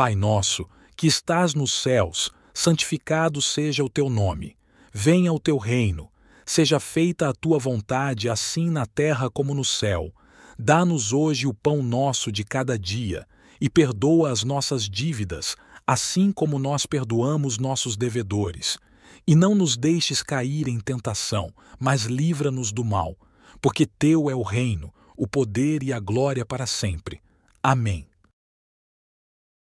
Pai nosso, que estás nos céus, santificado seja o teu nome. Venha o teu reino. Seja feita a tua vontade, assim na terra como no céu. Dá-nos hoje o pão nosso de cada dia, e perdoa as nossas dívidas, assim como nós perdoamos nossos devedores. E não nos deixes cair em tentação, mas livra-nos do mal, porque teu é o reino, o poder e a glória para sempre. Amém.